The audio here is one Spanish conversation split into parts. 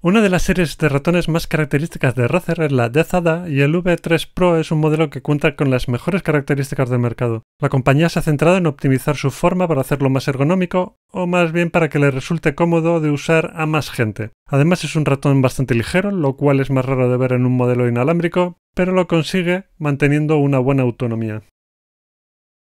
Una de las series de ratones más características de Razer es la Death y el V3 Pro es un modelo que cuenta con las mejores características del mercado. La compañía se ha centrado en optimizar su forma para hacerlo más ergonómico o más bien para que le resulte cómodo de usar a más gente. Además es un ratón bastante ligero, lo cual es más raro de ver en un modelo inalámbrico, pero lo consigue manteniendo una buena autonomía.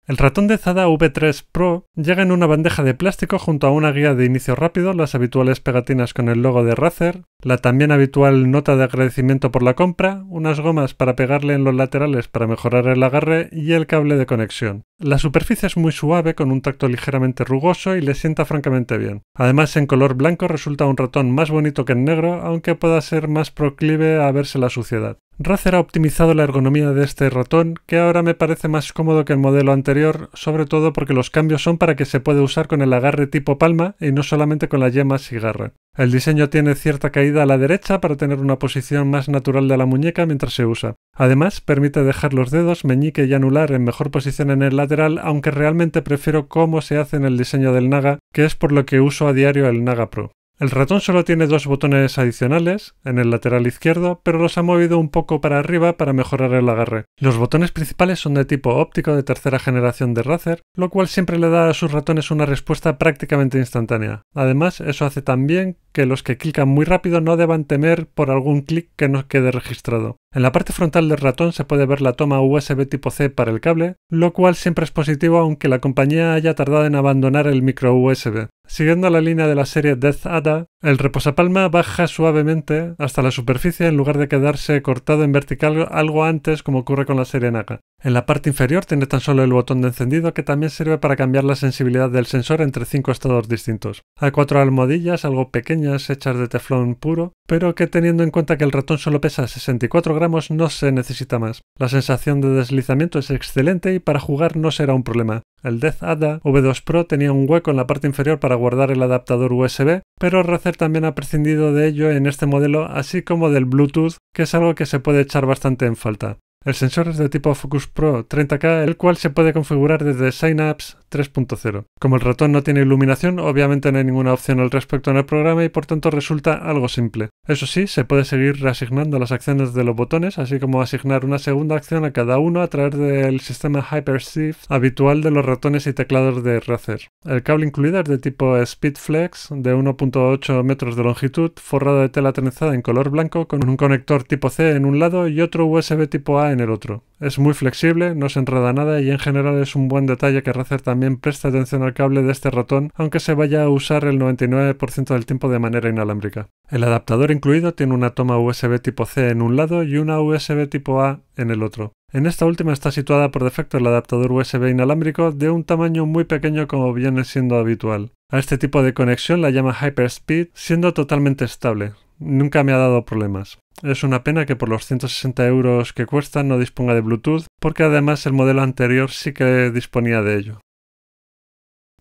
El ratón de Zada V3 Pro llega en una bandeja de plástico junto a una guía de inicio rápido, las habituales pegatinas con el logo de Razer, la también habitual nota de agradecimiento por la compra, unas gomas para pegarle en los laterales para mejorar el agarre y el cable de conexión. La superficie es muy suave, con un tacto ligeramente rugoso y le sienta francamente bien. Además, en color blanco resulta un ratón más bonito que en negro, aunque pueda ser más proclive a verse la suciedad. Razer ha optimizado la ergonomía de este ratón, que ahora me parece más cómodo que el modelo anterior, sobre todo porque los cambios son para que se puede usar con el agarre tipo palma y no solamente con la yema cigarra. El diseño tiene cierta caída a la derecha para tener una posición más natural de la muñeca mientras se usa. Además, permite dejar los dedos, meñique y anular en mejor posición en el lateral, aunque realmente prefiero cómo se hace en el diseño del Naga, que es por lo que uso a diario el Naga Pro. El ratón solo tiene dos botones adicionales en el lateral izquierdo, pero los ha movido un poco para arriba para mejorar el agarre. Los botones principales son de tipo óptico de tercera generación de Razer, lo cual siempre le da a sus ratones una respuesta prácticamente instantánea. Además, eso hace también que los que clican muy rápido no deban temer por algún clic que no quede registrado. En la parte frontal del ratón se puede ver la toma USB tipo C para el cable, lo cual siempre es positivo aunque la compañía haya tardado en abandonar el micro USB. Siguiendo la línea de la serie Death Ada, el reposapalma baja suavemente hasta la superficie en lugar de quedarse cortado en vertical algo antes como ocurre con la serie Naga. En la parte inferior tiene tan solo el botón de encendido que también sirve para cambiar la sensibilidad del sensor entre cinco estados distintos. Hay cuatro almohadillas algo pequeñas hechas de teflón puro, pero que teniendo en cuenta que el ratón solo pesa 64 gramos no se necesita más. La sensación de deslizamiento es excelente y para jugar no será un problema. El Death Ada V2 Pro tenía un hueco en la parte inferior para guardar el adaptador USB pero Razer también ha prescindido de ello en este modelo, así como del Bluetooth, que es algo que se puede echar bastante en falta. El sensor es de tipo Focus Pro 30K, el cual se puede configurar desde Synapse, 3.0. Como el ratón no tiene iluminación, obviamente no hay ninguna opción al respecto en el programa y por tanto resulta algo simple. Eso sí, se puede seguir reasignando las acciones de los botones, así como asignar una segunda acción a cada uno a través del sistema Hypershift habitual de los ratones y teclados de Razer. El cable incluido es de tipo Speedflex, de 1.8 metros de longitud, forrado de tela trenzada en color blanco, con un conector tipo C en un lado y otro USB tipo A en el otro. Es muy flexible, no se enreda nada y en general es un buen detalle que Razer también presta atención al cable de este ratón, aunque se vaya a usar el 99% del tiempo de manera inalámbrica. El adaptador incluido tiene una toma USB tipo C en un lado y una USB tipo A en el otro. En esta última está situada por defecto el adaptador USB inalámbrico de un tamaño muy pequeño como viene siendo habitual. A este tipo de conexión la llama Hyperspeed, siendo totalmente estable. Nunca me ha dado problemas. Es una pena que por los 160 euros que cuesta no disponga de Bluetooth, porque además el modelo anterior sí que disponía de ello.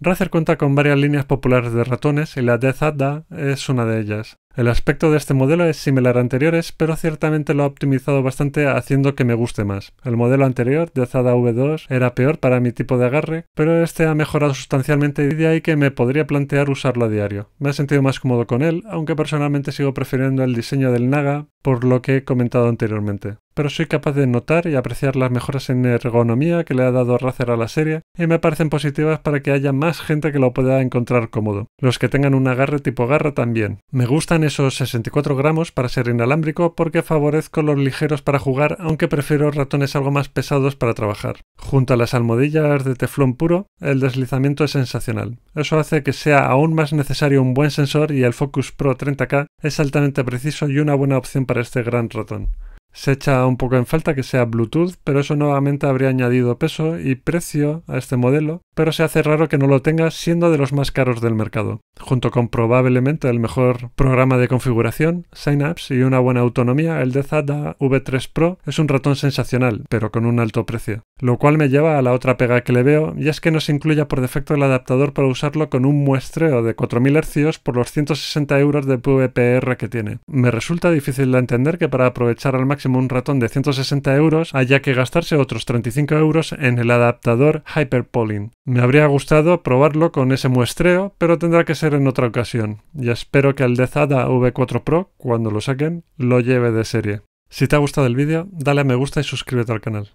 Razer cuenta con varias líneas populares de ratones y la Death es una de ellas. El aspecto de este modelo es similar a anteriores, pero ciertamente lo ha optimizado bastante haciendo que me guste más. El modelo anterior, de Zada V2, era peor para mi tipo de agarre, pero este ha mejorado sustancialmente y de ahí que me podría plantear usarlo a diario. Me he sentido más cómodo con él, aunque personalmente sigo prefiriendo el diseño del Naga por lo que he comentado anteriormente. Pero soy capaz de notar y apreciar las mejoras en ergonomía que le ha dado Razer a la serie y me parecen positivas para que haya más gente que lo pueda encontrar cómodo. Los que tengan un agarre tipo garra también. Me gustan esos 64 gramos para ser inalámbrico porque favorezco los ligeros para jugar aunque prefiero ratones algo más pesados para trabajar. Junto a las almohadillas de teflón puro, el deslizamiento es sensacional. Eso hace que sea aún más necesario un buen sensor y el Focus Pro 30K es altamente preciso y una buena opción para este gran ratón. Se echa un poco en falta que sea Bluetooth, pero eso nuevamente habría añadido peso y precio a este modelo, pero se hace raro que no lo tenga siendo de los más caros del mercado, junto con probablemente el mejor programa de configuración, Synapse y una buena autonomía, el zada V3 Pro es un ratón sensacional, pero con un alto precio. Lo cual me lleva a la otra pega que le veo, y es que no se incluya por defecto el adaptador para usarlo con un muestreo de 4000 Hz por los 160 euros de PVPR que tiene. Me resulta difícil de entender que para aprovechar al máximo un ratón de 160 euros haya que gastarse otros 35 euros en el adaptador Hyperpolling me habría gustado probarlo con ese muestreo, pero tendrá que ser en otra ocasión, y espero que el Dezada V4 Pro, cuando lo saquen, lo lleve de serie. Si te ha gustado el vídeo, dale a me gusta y suscríbete al canal.